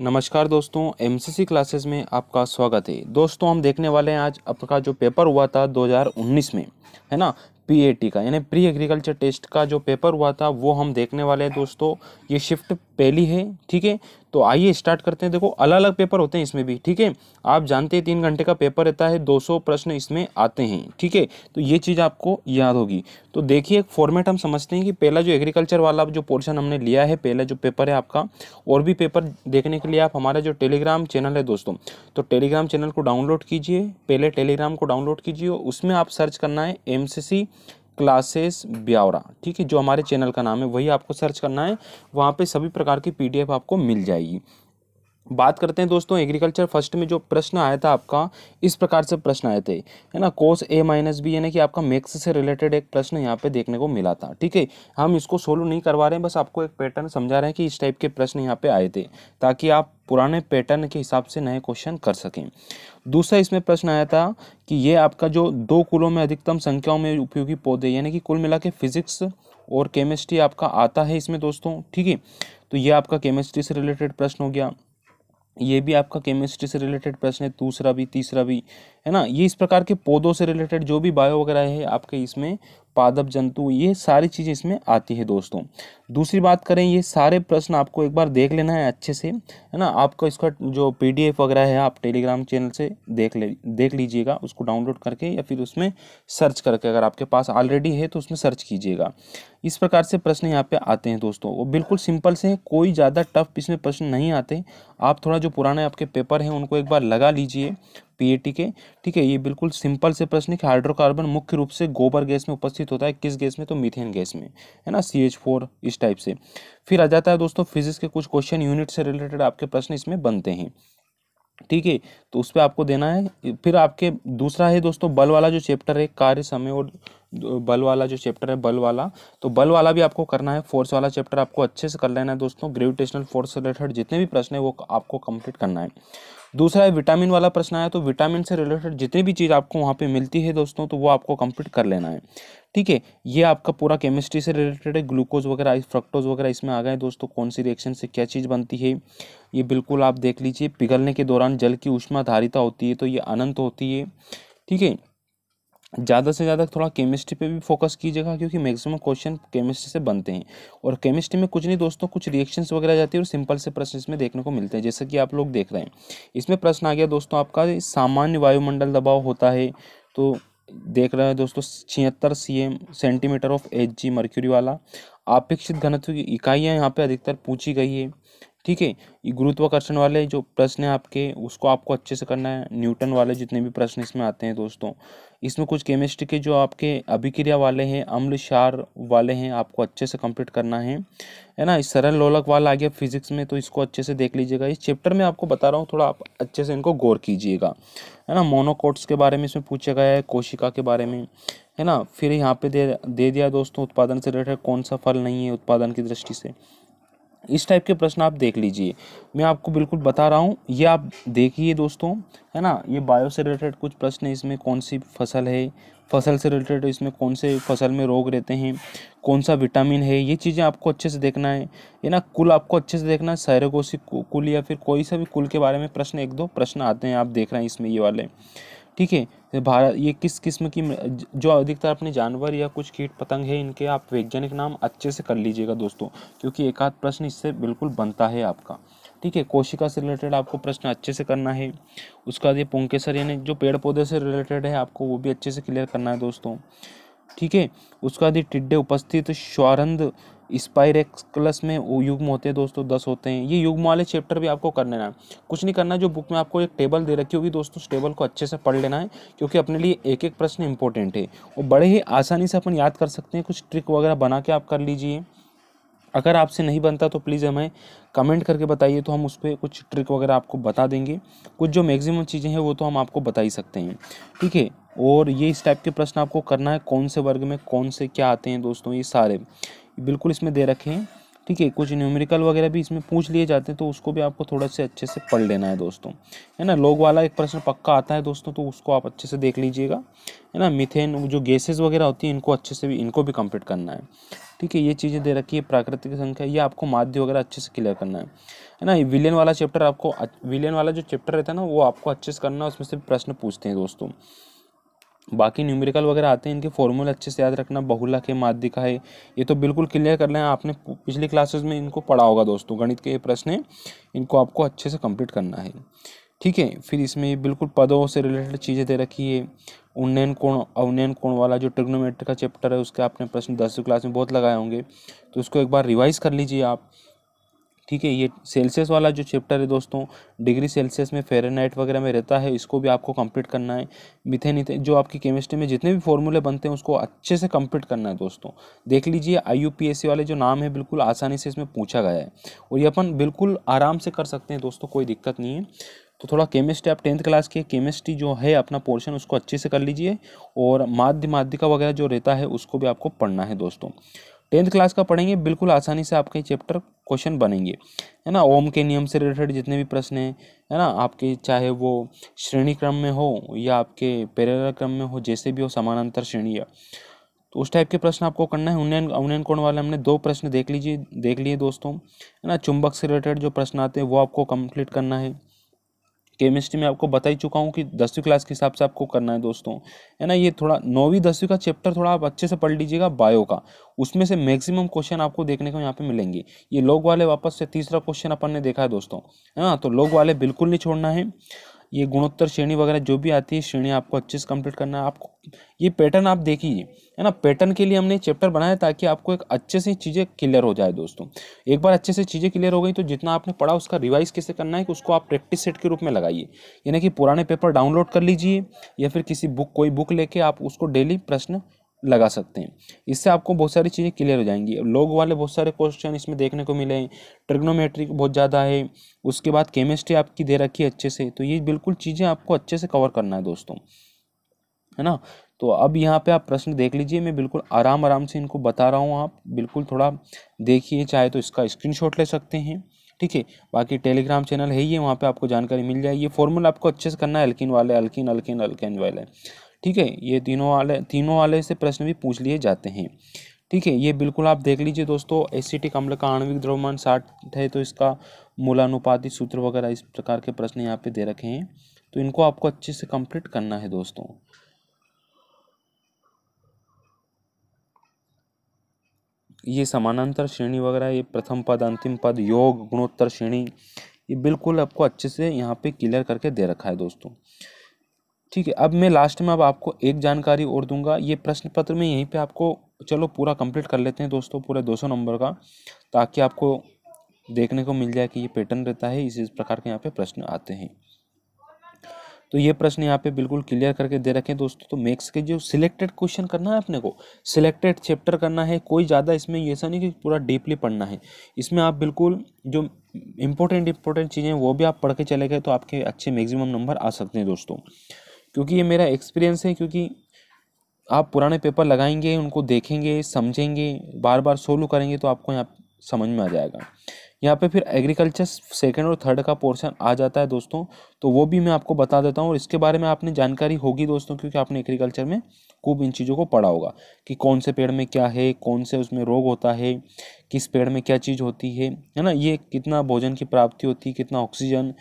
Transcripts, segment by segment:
नमस्कार दोस्तों MCC classes में आपका स्वागत है दोस्तों हम देखने वाले हैं आज आपका जो पेपर हुआ था 2019 में है ना पीएटी का यानी प्री एग्रीकल्चर टेस्ट का जो पेपर हुआ था वो हम देखने वाले हैं दोस्तों ये शिफ्ट पहली है ठीक है तो आइए स्टार्ट करते हैं देखो अलग अलग पेपर होते हैं इसमें भी ठीक है आप जानते हैं तीन घंटे का पेपर रहता है 200 प्रश्न इसमें आते हैं ठीक है तो ये चीज़ आपको याद होगी तो देखिए एक फॉर्मेट हम समझते हैं कि पहला जो एग्रीकल्चर वाला जो पोर्शन हमने लिया है पहला जो पेपर है आपका और भी पेपर देखने के लिए आप हमारा जो टेलीग्राम चैनल है दोस्तों तो टेलीग्राम चैनल को डाउनलोड कीजिए पहले टेलीग्राम को डाउनलोड कीजिए उसमें आप सर्च करना है एम क्लासेस ब्यावरा ठीक है जो हमारे चैनल का नाम है वही आपको सर्च करना है वहाँ पे सभी प्रकार की पीडीएफ आपको मिल जाएगी बात करते हैं दोस्तों एग्रीकल्चर फर्स्ट में जो प्रश्न आया था आपका इस प्रकार से प्रश्न आए थे है ना कोर्स ए माइनस बी यानी कि आपका मैक्स से रिलेटेड एक प्रश्न यहाँ पे देखने को मिला था ठीक है हम इसको सोल्व नहीं करवा रहे हैं बस आपको एक पैटर्न समझा रहे हैं कि इस टाइप के प्रश्न यहाँ पे आए थे ताकि आप पुराने पैटर्न के हिसाब से नए क्वेश्चन कर सकें दूसरा इसमें प्रश्न आया था कि ये आपका जो दो कुलों में अधिकतम संख्याओं में उपयोगी पौधे यानी कि कुल मिला फिजिक्स और केमिस्ट्री आपका आता है इसमें दोस्तों ठीक है तो ये आपका केमिस्ट्री से रिलेटेड प्रश्न हो गया ये भी आपका केमिस्ट्री से रिलेटेड प्रश्न है दूसरा भी तीसरा भी है ना ये इस प्रकार के पौधों से रिलेटेड जो भी बायो वगैरह है आपके इसमें पादप जंतु ये सारी चीज़ें इसमें आती है दोस्तों दूसरी बात करें ये सारे प्रश्न आपको एक बार देख लेना है अच्छे से है ना आपका इसका जो पीडीएफ वगैरह है आप टेलीग्राम चैनल से देख ले देख लीजिएगा उसको डाउनलोड करके या फिर उसमें सर्च करके अगर आपके पास ऑलरेडी है तो उसमें सर्च कीजिएगा इस प्रकार से प्रश्न यहाँ पे आते हैं दोस्तों वो बिल्कुल सिंपल से हैं कोई ज़्यादा टफ इसमें प्रश्न नहीं आते आप थोड़ा जो पुराने आपके पेपर हैं उनको एक बार लगा लीजिए पीएटी के ठीक है ये बिल्कुल सिंपल से प्रश्न है हाइड्रोकार्बन मुख्य रूप से गोबर गैस में उपस्थित होता है किस गैस में तो मीथेन गैस में है ना सी इस टाइप से फिर आ जाता है दोस्तों फिजिक्स के कुछ क्वेश्चन यूनिट से रिलेटेड आपके प्रश्न इसमें बनते हैं ठीक है तो उस पर आपको देना है फिर आपके दूसरा है दोस्तों बल वाला जो चैप्टर है कार्य समय और बल वाला जो चैप्टर है बल वाला तो बल वाला भी आपको करना है फोर्स वाला चैप्टर आपको अच्छे से कर लेना है दोस्तों ग्रेविटेशनल फोर्स रिलेटेड जितने भी प्रश्न है वो आपको कंप्लीट करना है दूसरा है विटामिन वाला प्रश्न आया तो विटामिन से रिलेटेड जितनी भी चीज़ आपको वहाँ पे मिलती है दोस्तों तो वो आपको कंप्लीट कर लेना है ठीक है ये आपका पूरा केमिस्ट्री से रिलेटेड है ग्लूकोज वगैरह फ्रक्टोज वगैरह इसमें आ गए दोस्तों कौन सी रिएक्शन से क्या चीज़ बनती है ये बिल्कुल आप देख लीजिए पिघलने के दौरान जल की उष्मा धारिता होती है तो ये अनंत होती है ठीक है ज़्यादा से ज़्यादा थोड़ा केमिस्ट्री पे भी फोकस कीजिएगा क्योंकि मैक्सिमम क्वेश्चन केमिस्ट्री से बनते हैं और केमिस्ट्री में कुछ नहीं दोस्तों कुछ रिएक्शंस वगैरह जाती है और सिंपल से प्रश्न इसमें देखने को मिलते हैं जैसे कि आप लोग देख रहे हैं इसमें प्रश्न आ गया दोस्तों आपका सामान्य वायुमंडल दबाव होता है तो देख रहे हैं दोस्तों छिहत्तर C M centimetre of H G mercury वाला आपेक्षित घनत्व की इकाइयाँ यहाँ पर अधिकतर पूछी गई है ठीक है ये गुरुत्वाकर्षण वाले जो प्रश्न है आपके उसको आपको अच्छे से करना है न्यूटन वाले जितने भी प्रश्न इसमें आते हैं दोस्तों इसमें कुछ केमिस्ट्री के जो आपके अभिक्रिया वाले हैं अम्ल शार वाले हैं आपको अच्छे से कंप्लीट करना है है ना इस सरल लोलक वाला आ गया फिजिक्स में तो इसको अच्छे से देख लीजिएगा इस चैप्टर में आपको बता रहा हूँ थोड़ा आप अच्छे से इनको गौर कीजिएगा है ना मोनोकोट्स के बारे में इसमें पूछा गया है कोशिका के बारे में है ना फिर यहाँ पे दे दे दिया दोस्तों उत्पादन से रिलेटेड कौन सा फल नहीं है उत्पादन की दृष्टि से इस टाइप के प्रश्न आप देख लीजिए मैं आपको बिल्कुल बता रहा हूँ ये आप देखिए दोस्तों है ना ये बायो से रिलेटेड कुछ प्रश्न है इसमें कौन सी फसल है फसल से रिलेटेड इसमें कौन से फसल में रोग रहते हैं कौन सा विटामिन है ये चीज़ें आपको अच्छे से देखना है ये ना कुल आपको अच्छे से देखना है सैरगोसी कुल या फिर कोई सा भी कुल के बारे में प्रश्न एक दो प्रश्न आते हैं आप देख रहे हैं इसमें ये वाले ठीक है भारत ये किस किस्म की जो अधिकतर अपने जानवर या कुछ कीट पतंग है इनके आप वैज्ञानिक नाम अच्छे से कर लीजिएगा दोस्तों क्योंकि एक आध प्रश्न इससे बिल्कुल बनता है आपका ठीक है कोशिका से रिलेटेड आपको प्रश्न अच्छे से करना है उसका ये पुंकेसर यानी जो पेड़ पौधे से रिलेटेड है आपको वो भी अच्छे से क्लियर करना है दोस्तों ठीक है उसका ये टिड्डे उपस्थित श्वारंद स्पायरेक्सलस में युग्म होते हैं दोस्तों दस होते हैं ये युग्म वाले चैप्टर भी आपको कर लेना है कुछ नहीं करना जो बुक में आपको एक टेबल दे रखी होगी दोस्तों उस टेबल को अच्छे से पढ़ लेना है क्योंकि अपने लिए एक एक प्रश्न इंपॉर्टेंट है और बड़े ही आसानी से अपन याद कर सकते हैं कुछ ट्रिक वगैरह बना के आप कर लीजिए अगर आपसे नहीं बनता तो प्लीज़ हमें कमेंट करके बताइए तो हम उस पर कुछ ट्रिक वगैरह आपको बता देंगे कुछ जो मैक्सिमम चीज़ें हैं वो तो हम आपको बता ही सकते हैं ठीक है और ये इस टाइप के प्रश्न आपको करना है कौन से वर्ग में कौन से क्या आते हैं दोस्तों ये सारे बिल्कुल इसमें दे रखे हैं ठीक है कुछ न्यूमेरिकल वगैरह भी इसमें पूछ लिए जाते हैं तो उसको भी आपको थोड़ा से अच्छे से पढ़ लेना है दोस्तों है ना लोग वाला एक प्रश्न पक्का आता है दोस्तों तो उसको आप अच्छे से देख लीजिएगा है ना मिथेन जो गैसेज वगैरह होती हैं इनको अच्छे से भी इनको भी कम्प्लीट करना है ठीक है ये चीज़ें दे रखी है प्राकृतिक संख्या ये आपको माध्य वगैरह अच्छे से क्लियर करना है है ना विलियन वाला चैप्टर आपको विलियन वाला जो चैप्टर रहता है ना वो आपको अच्छे से करना है उसमें से प्रश्न पूछते हैं दोस्तों बाकी न्यूमेरिकल वगैरह आते हैं इनके फॉर्मूले अच्छे से याद रखना बहुला के माध्य का है ये तो बिल्कुल क्लियर कर लें आपने पिछली क्लासेस में इनको पढ़ा होगा दोस्तों गणित के ये प्रश्न हैं इनको आपको अच्छे से कंप्लीट करना है ठीक है फिर इसमें ये बिल्कुल पदों से रिलेटेड चीज़ें दे रखी है उन्नयन कोण अवनयन कोण वाला जो ट्रिग्नोमेट्री का चैप्टर है उसके आपने प्रश्न दसवीं क्लास में बहुत लगाए होंगे तो उसको एक बार रिवाइज़ कर लीजिए आप ठीक है ये सेल्सियस वाला जो चैप्टर है दोस्तों डिग्री सेल्सियस में फेरेनहाइट वगैरह में रहता है इसको भी आपको कंप्लीट करना है मिथेन इथेन जो आपकी केमिस्ट्री में जितने भी फॉर्मूले बनते हैं उसको अच्छे से कंप्लीट करना है दोस्तों देख लीजिए आई वाले जो नाम है बिल्कुल आसानी से इसमें पूछा गया है और ये अपन बिल्कुल आराम से कर सकते हैं दोस्तों कोई दिक्कत नहीं है तो थोड़ा केमिस्ट्री आप टेंथ क्लास के केमिस्ट्री जो है अपना पोर्शन उसको अच्छे से कर लीजिए और माध्य माध्यिका वगैरह जो रहता है उसको भी आपको पढ़ना है दोस्तों टेंथ क्लास का पढ़ेंगे बिल्कुल आसानी से आपके चैप्टर क्वेश्चन बनेंगे है ना ओम के नियम से रिलेटेड जितने भी प्रश्न हैं है ना आपके चाहे वो श्रेणी क्रम में हो या आपके पैरेलल क्रम में हो जैसे भी हो समानांतर श्रेणी या तो उस टाइप के प्रश्न आपको करना है उन्नयन उन्नयन कोण वाले हमने दो प्रश्न देख लीजिए देख लिए दोस्तों है ना चुंबक से रिलेटेड जो प्रश्न आते हैं वो आपको कंप्लीट करना है केमिस्ट्री में आपको बता ही चुका हूँ कि दसवीं क्लास के हिसाब से आपको करना है दोस्तों है ना ये थोड़ा नौवीं दसवीं का चैप्टर थोड़ा आप अच्छे से पढ़ लीजिएगा बायो का उसमें से मैक्सिमम क्वेश्चन आपको देखने को यहाँ पे मिलेंगे ये लोग वाले वापस से तीसरा क्वेश्चन अपन ने देखा है दोस्तों है हाँ, ना तो लोग वाले बिल्कुल नहीं छोड़ना है ये गुणोत्तर श्रेणी वगैरह जो भी आती है श्रेणी आपको अच्छे से कंप्लीट करना है आपको ये पैटर्न आप देखिए है ना पैटर्न के लिए हमने चैप्टर बनाया ताकि आपको एक अच्छे से चीज़ें क्लियर हो जाए दोस्तों एक बार अच्छे से चीज़ें क्लियर हो गई तो जितना आपने पढ़ा उसका रिवाइज कैसे करना है कि उसको आप प्रैक्टिस सेट के रूप में लगाइए यानी कि पुराने पेपर डाउनलोड कर लीजिए या फिर किसी बुक कोई बुक लेके आप उसको डेली प्रश्न लगा सकते हैं इससे आपको बहुत सारी चीज़ें क्लियर हो जाएंगी लोग वाले बहुत सारे क्वेश्चन इसमें देखने को मिले हैं ट्रिग्नोमेट्री बहुत ज़्यादा है उसके बाद केमिस्ट्री आपकी दे रखी है अच्छे से तो ये बिल्कुल चीज़ें आपको अच्छे से कवर करना है दोस्तों है ना तो अब यहाँ पे आप प्रश्न देख लीजिए मैं बिल्कुल आराम आराम से इनको बता रहा हूँ आप बिल्कुल थोड़ा देखिए चाहे तो इसका स्क्रीन ले सकते हैं ठीक है बाकी टेलीग्राम चैनल है ही है वहाँ पर आपको जानकारी मिल जाएगी ये फॉर्मूला आपको अच्छे से करना है अल्किन वाले अल्किन अल्किन अल्किन वाले ठीक है ये तीनों वाले तीनों वाले से प्रश्न भी पूछ लिए जाते हैं ठीक है ये बिल्कुल आप देख लीजिए दोस्तों एसिटिक अम्ल का आणविक द्रव्यमान साठ है तो इसका मूलानुपाती सूत्र वगैरह इस प्रकार के प्रश्न यहाँ पे दे रखे हैं तो इनको आपको अच्छे से कंप्लीट करना है दोस्तों ये समानांतर श्रेणी वगैरह ये प्रथम पद अंतिम पद योग गुणोत्तर श्रेणी ये बिल्कुल आपको अच्छे से यहाँ पे क्लियर करके दे रखा है दोस्तों ठीक है अब मैं लास्ट में अब आपको एक जानकारी और दूंगा ये प्रश्न पत्र में यहीं पे आपको चलो पूरा कंप्लीट कर लेते हैं दोस्तों पूरे 200 नंबर का ताकि आपको देखने को मिल जाए कि ये पैटर्न रहता है इस प्रकार के यहाँ पे प्रश्न आते हैं तो ये प्रश्न यहाँ पे बिल्कुल क्लियर करके दे रखें दोस्तों तो मैक्स के जो सिलेक्टेड क्वेश्चन करना है अपने को सिलेक्टेड चैप्टर करना है कोई ज़्यादा इसमें ऐसा नहीं कि पूरा डीपली पढ़ना है इसमें आप बिल्कुल जो इम्पोर्टेंट इम्पोर्टेंट चीज़ें वो भी आप पढ़ के चले गए तो आपके अच्छे मैक्सिमम नंबर आ सकते हैं दोस्तों क्योंकि ये मेरा एक्सपीरियंस है क्योंकि आप पुराने पेपर लगाएंगे उनको देखेंगे समझेंगे बार बार सोल्व करेंगे तो आपको यहाँ समझ में आ जाएगा यहाँ पे फिर एग्रीकल्चर सेकंड और थर्ड का पोर्शन आ जाता है दोस्तों तो वो भी मैं आपको बता देता हूँ और इसके बारे में आपने जानकारी होगी दोस्तों क्योंकि आपने एग्रीकल्चर में खूब इन चीज़ों को पढ़ा होगा कि कौन से पेड़ में क्या है कौन से उसमें रोग होता है किस पेड़ में क्या चीज़ होती है है ना ये कितना भोजन की प्राप्ति होती है कितना ऑक्सीजन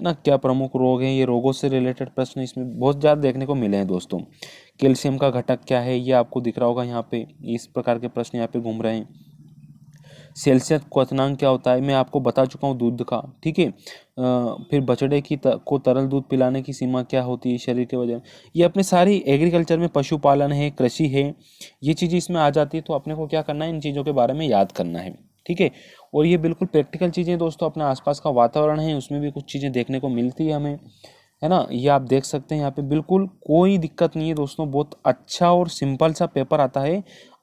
है ना क्या प्रमुख रोग हैं ये रोगों से रिलेटेड प्रश्न इसमें बहुत ज़्यादा देखने को मिले हैं दोस्तों कैल्शियम का घटक क्या है ये आपको दिख रहा होगा यहाँ पे इस प्रकार के प्रश्न यहाँ पे घूम रहे हैं सेल्सियस क्वनांग क्या होता है मैं आपको बता चुका हूँ दूध का ठीक है फिर बछड़े की त, को तरल दूध पिलाने की सीमा क्या होती है शरीर के वजह ये अपने सारी एग्रीकल्चर में पशुपालन है कृषि है ये चीज़ें इसमें आ जाती है तो अपने को क्या करना है इन चीज़ों के बारे में याद करना है ठीक है और ये बिल्कुल प्रैक्टिकल चीज़ें दोस्तों अपने आसपास का वातावरण है उसमें भी कुछ चीज़ें देखने को मिलती है हमें है ना ये आप देख सकते हैं यहाँ पे बिल्कुल कोई दिक्कत नहीं है दोस्तों बहुत अच्छा और सिंपल सा पेपर आता है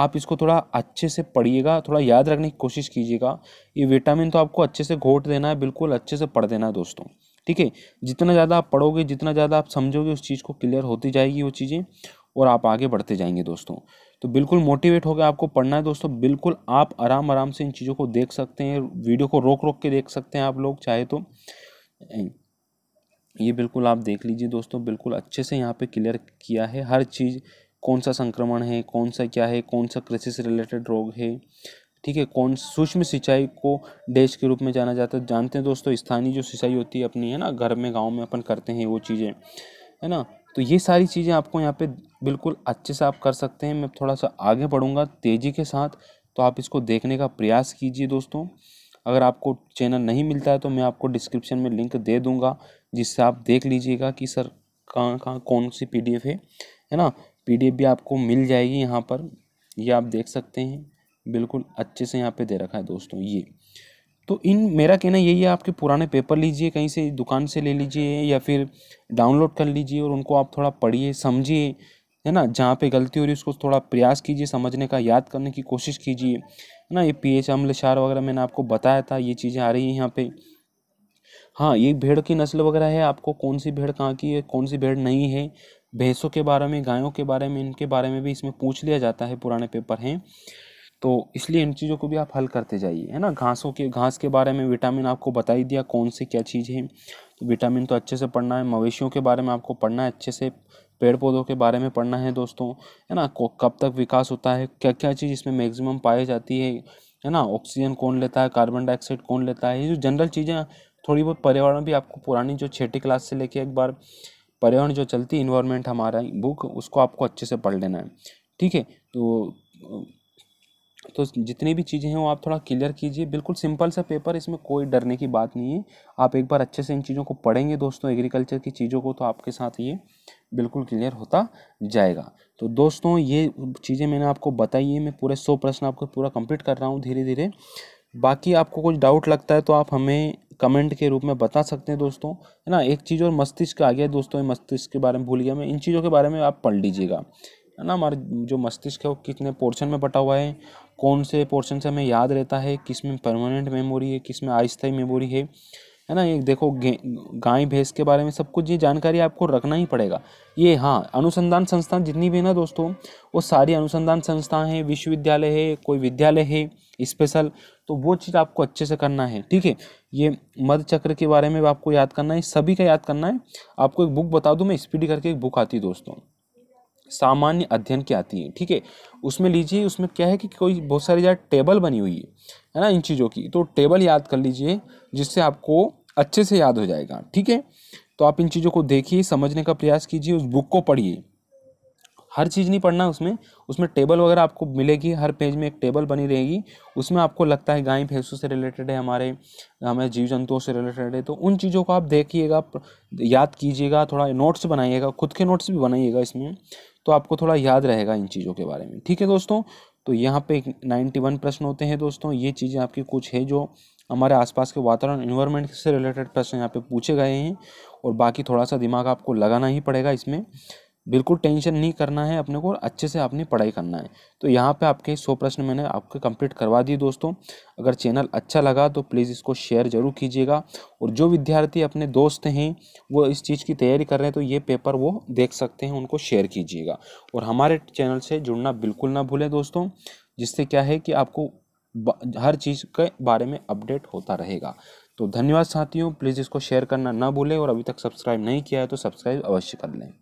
आप इसको थोड़ा अच्छे से पढ़िएगा थोड़ा याद रखने की कोशिश कीजिएगा ये विटामिन तो आपको अच्छे से घोट देना है बिल्कुल अच्छे से पढ़ देना है दोस्तों ठीक है जितना ज़्यादा आप पढ़ोगे जितना ज़्यादा आप समझोगे उस चीज़ को क्लियर होती जाएगी वो चीज़ें और आप आगे बढ़ते जाएंगे दोस्तों तो बिल्कुल मोटिवेट हो गया आपको पढ़ना है दोस्तों बिल्कुल आप आराम आराम से इन चीज़ों को देख सकते हैं वीडियो को रोक रोक के देख सकते हैं आप लोग चाहे तो ये बिल्कुल आप देख लीजिए दोस्तों बिल्कुल अच्छे से यहाँ पे क्लियर किया है हर चीज़ कौन सा संक्रमण है कौन सा क्या है कौन सा कृषि से रिलेटेड रोग है ठीक है कौन सूक्ष्म सिंचाई को डैश के रूप में जाना जाता है जानते हैं दोस्तों स्थानीय जो सिंचाई होती है अपनी है ना घर में गांव में अपन करते हैं वो चीज़ें है ना तो ये सारी चीज़ें आपको यहाँ पे बिल्कुल अच्छे से आप कर सकते हैं मैं थोड़ा सा आगे बढ़ूँगा तेज़ी के साथ तो आप इसको देखने का प्रयास कीजिए दोस्तों अगर आपको चैनल नहीं मिलता है तो मैं आपको डिस्क्रिप्शन में लिंक दे दूँगा जिससे आप देख लीजिएगा कि सर कहाँ कहाँ कौन सी पी है है ना पी भी आपको मिल जाएगी यहाँ पर ये आप देख सकते हैं बिल्कुल अच्छे से यहाँ पे दे रखा है दोस्तों ये तो इन मेरा कहना यही है आपके पुराने पेपर लीजिए कहीं से दुकान से ले लीजिए या फिर डाउनलोड कर लीजिए और उनको आप थोड़ा पढ़िए समझिए है ना जहाँ पे गलती हो रही है उसको थोड़ा प्रयास कीजिए समझने का याद करने की कोशिश कीजिए है ना ये पी एच अम्ल शार वगैरह मैंने आपको बताया था ये चीज़ें आ रही हैं यहाँ पे हाँ ये भेड़ की नस्ल वगैरह है आपको कौन सी भेड़ कहाँ की है कौन सी भेड़ नहीं है भैंसों के बारे में गायों के बारे में इनके बारे में भी इसमें पूछ लिया जाता है पुराने पेपर हैं तो इसलिए इन चीज़ों को भी आप हल करते जाइए है ना घासों के घास के बारे में विटामिन आपको बता ही दिया कौन से क्या चीज़ है तो विटामिन तो अच्छे से पढ़ना है मवेशियों के बारे में आपको पढ़ना है अच्छे से पेड़ पौधों के बारे में पढ़ना है दोस्तों है ना कब तक विकास होता है क्या क्या चीज़ इसमें मैक्सिमम पाई जाती है है ना ऑक्सीजन कौन लेता है कार्बन डाइऑक्साइड कौन लेता है ये जो जनरल चीज़ें थोड़ी बहुत पर्यावरण भी आपको पुरानी जो छठी क्लास से लेके एक बार पर्यावरण जो चलती है इन्वायरमेंट हमारा बुक उसको आपको अच्छे से पढ़ लेना है ठीक है तो तो जितनी भी चीज़ें हैं वो आप थोड़ा क्लियर कीजिए बिल्कुल सिंपल सा पेपर इसमें कोई डरने की बात नहीं है आप एक बार अच्छे से इन चीज़ों को पढ़ेंगे दोस्तों एग्रीकल्चर की चीज़ों को तो आपके साथ ये बिल्कुल क्लियर होता जाएगा तो दोस्तों ये चीज़ें मैंने आपको बताई है मैं पूरे सौ प्रश्न आपको पूरा कंप्लीट कर रहा हूँ धीरे धीरे बाकी आपको कुछ डाउट लगता है तो आप हमें कमेंट के रूप में बता सकते हैं दोस्तों है ना एक चीज़ और मस्तिष्क आ गया दोस्तों मस्तिष्क के बारे में भूल गया मैं इन चीज़ों के बारे में आप पढ़ लीजिएगा है ना हमारा जो मस्तिष्क है वो कितने पोर्शन में बटा हुआ है कौन से पोर्शन से हमें याद रहता है किस में परमानेंट मेमोरी है किस में अस्थाई मेमोरी है है ना ये देखो गाय भैंस के बारे में सब कुछ ये जानकारी आपको रखना ही पड़ेगा ये हाँ अनुसंधान संस्थान जितनी भी ना दोस्तों वो सारी अनुसंधान संस्थान हैं विश्वविद्यालय है कोई विद्यालय है स्पेशल तो वो चीज़ आपको अच्छे से करना है ठीक है ये मध चक्र के बारे में आपको याद करना है सभी का याद करना है आपको एक बुक बता दूँ मैं स्पीड करके एक बुक आती दोस्तों सामान्य अध्ययन की आती है ठीक है उसमें लीजिए उसमें क्या है कि कोई बहुत सारी ज़्यादा टेबल बनी हुई है है ना इन चीज़ों की तो टेबल याद कर लीजिए जिससे आपको अच्छे से याद हो जाएगा ठीक है तो आप इन चीज़ों को देखिए समझने का प्रयास कीजिए उस बुक को पढ़िए हर चीज़ नहीं पढ़ना उसमें उसमें टेबल वगैरह आपको मिलेगी हर पेज में एक टेबल बनी रहेगी उसमें आपको लगता है गाय भैंसों से रिलेटेड है हमारे हमारे जीव जंतुओं से रिलेटेड है तो उन चीज़ों को आप देखिएगा याद कीजिएगा थोड़ा नोट्स बनाइएगा खुद के नोट्स भी बनाइएगा इसमें तो आपको थोड़ा याद रहेगा इन चीज़ों के बारे में ठीक है दोस्तों तो यहाँ पे नाइन्टी वन प्रश्न होते हैं दोस्तों ये चीज़ें आपकी कुछ है जो हमारे आसपास के वातावरण इन्वायरमेंट से रिलेटेड प्रश्न यहाँ पे पूछे गए हैं और बाकी थोड़ा सा दिमाग आपको लगाना ही पड़ेगा इसमें बिल्कुल टेंशन नहीं करना है अपने को और अच्छे से आपने पढ़ाई करना है तो यहाँ पे आपके सौ प्रश्न मैंने आपके कंप्लीट करवा दिए दोस्तों अगर चैनल अच्छा लगा तो प्लीज़ इसको शेयर ज़रूर कीजिएगा और जो विद्यार्थी अपने दोस्त हैं वो इस चीज़ की तैयारी कर रहे हैं तो ये पेपर वो देख सकते हैं उनको शेयर कीजिएगा और हमारे चैनल से जुड़ना बिल्कुल ना भूलें दोस्तों जिससे क्या है कि आपको हर चीज़ के बारे में अपडेट होता रहेगा तो धन्यवाद साथियों प्लीज़ इसको शेयर करना ना भूलें और अभी तक सब्सक्राइब नहीं किया है तो सब्सक्राइब अवश्य कर लें